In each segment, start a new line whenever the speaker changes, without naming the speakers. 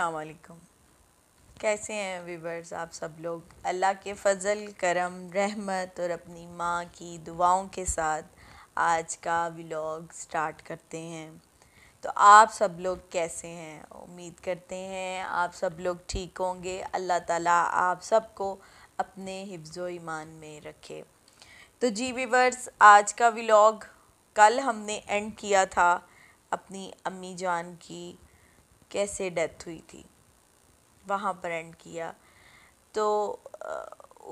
असलकम कैसे हैं वीवर्स आप सब लोग अल्लाह के फ़ज़ल करम रहमत और अपनी माँ की दुआओं के साथ आज का व्लॉग स्टार्ट करते हैं तो आप सब लोग कैसे हैं उम्मीद करते हैं आप सब लोग ठीक होंगे अल्लाह ताला आप सबको अपने हिफ्ज़ ईमान में रखे तो जी वीवर्स आज का व्लॉग कल हमने एंड किया था अपनी अम्मी जान की कैसे डेथ हुई थी वहाँ पर एंड किया तो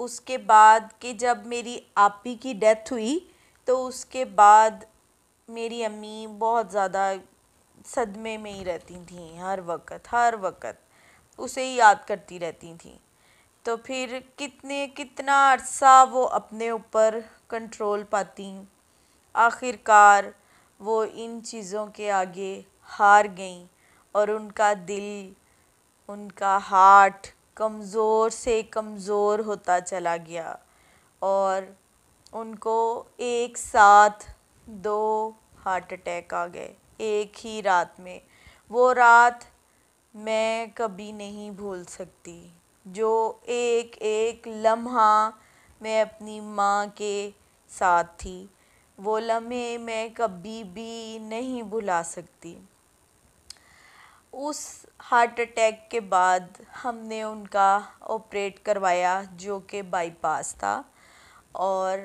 उसके बाद कि जब मेरी आपी की डेथ हुई तो उसके बाद मेरी अम्मी बहुत ज़्यादा सदमे में ही रहती थी हर वक्त हर वक्त उसे ही याद करती रहती थी तो फिर कितने कितना अरसा वो अपने ऊपर कंट्रोल पाती आखिरकार वो इन चीज़ों के आगे हार गई और उनका दिल उनका हार्ट कमज़ोर से कमज़ोर होता चला गया और उनको एक साथ दो हार्ट अटैक आ गए एक ही रात में वो रात मैं कभी नहीं भूल सकती जो एक एक लम्हा मैं अपनी माँ के साथ थी वो लम्हे मैं कभी भी नहीं भुला सकती उस हार्ट अटैक के बाद हमने उनका ऑपरेट करवाया जो कि बाईपास था और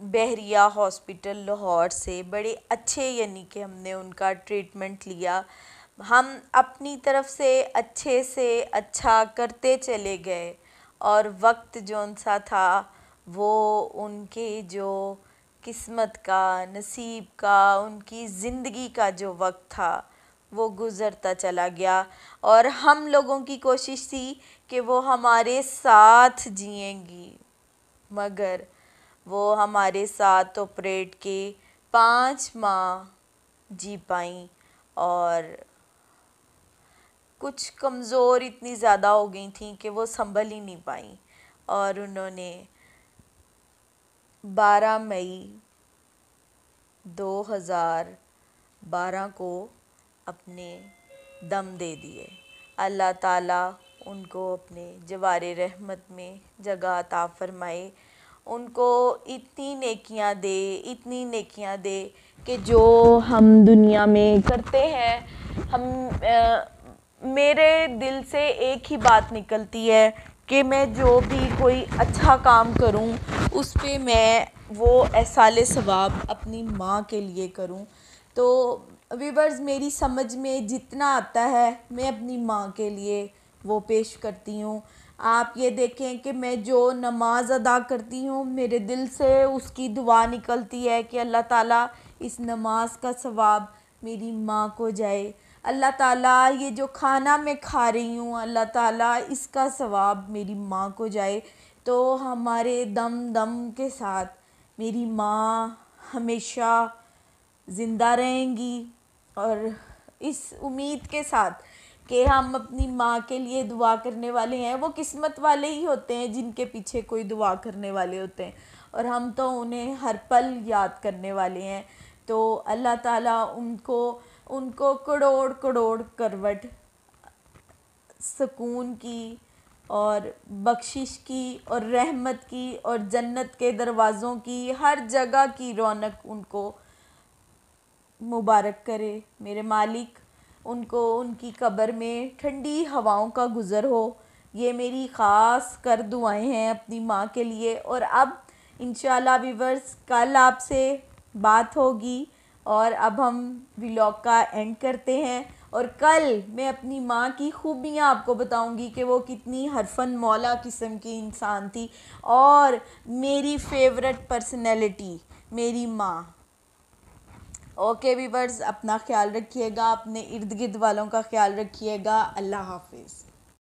बहरिया हॉस्पिटल लाहौर से बड़े अच्छे यानी कि हमने उनका ट्रीटमेंट लिया हम अपनी तरफ से अच्छे से अच्छा करते चले गए और वक्त जौन सा था वो उनके जो किस्मत का नसीब का उनकी ज़िंदगी का जो वक्त था वो गुज़रता चला गया और हम लोगों की कोशिश थी कि वो हमारे साथ जिएंगी मगर वो हमारे साथ ऑपरेट के पाँच माह जी पाई और कुछ कमज़ोर इतनी ज़्यादा हो गई थी कि वो संभल ही नहीं पाई और उन्होंने 12 मई 2012 को अपने दम दे दिए अल्लाह ताला उनको अपने जवार रहमत में जगह अता फरमाए उनको इतनी नेकियां दे इतनी नेकियां दे कि जो हम दुनिया में करते हैं हम आ, मेरे दिल से एक ही बात निकलती है कि मैं जो भी कोई अच्छा काम करूं उस पर मैं वो एसाल सवाब अपनी माँ के लिए करूं तो व्यूवर्स मेरी समझ में जितना आता है मैं अपनी माँ के लिए वो पेश करती हूँ आप ये देखें कि मैं जो नमाज़ अदा करती हूँ मेरे दिल से उसकी दुआ निकलती है कि अल्लाह ताला इस नमाज का सवाब मेरी माँ को जाए अल्लाह ताला ये जो खाना मैं खा रही हूँ अल्लाह ताला इसका सवाब मेरी माँ को जाए तो हमारे दम दम के साथ मेरी माँ हमेशा ज़िंदा रहेंगी और इस उम्मीद के साथ कि हम अपनी माँ के लिए दुआ करने वाले हैं वो किस्मत वाले ही होते हैं जिनके पीछे कोई दुआ करने वाले होते हैं और हम तो उन्हें हर पल याद करने वाले हैं तो अल्लाह ताला उनको उनको करोड़ करोड़ करवट सुकून की और बख्शिश की और रहमत की और जन्नत के दरवाज़ों की हर जगह की रौनक उनको मुबारक करे मेरे मालिक उनको उनकी कब्र में ठंडी हवाओं का गुज़र हो ये मेरी ख़ास कर दुआएं हैं अपनी माँ के लिए और अब इन वीवर्स कल आपसे बात होगी और अब हम व्लॉग का एंड करते हैं और कल मैं अपनी माँ की खूबियाँ आपको बताऊँगी कि वो कितनी हरफन मौला किस्म की इंसान थी और मेरी फेवरेट पर्सनैलिटी मेरी माँ ओके वीवर्स अपना ख्याल रखिएगा अपने इर्द गिर्द वालों का ख्याल रखिएगा अल्लाह हाफिज़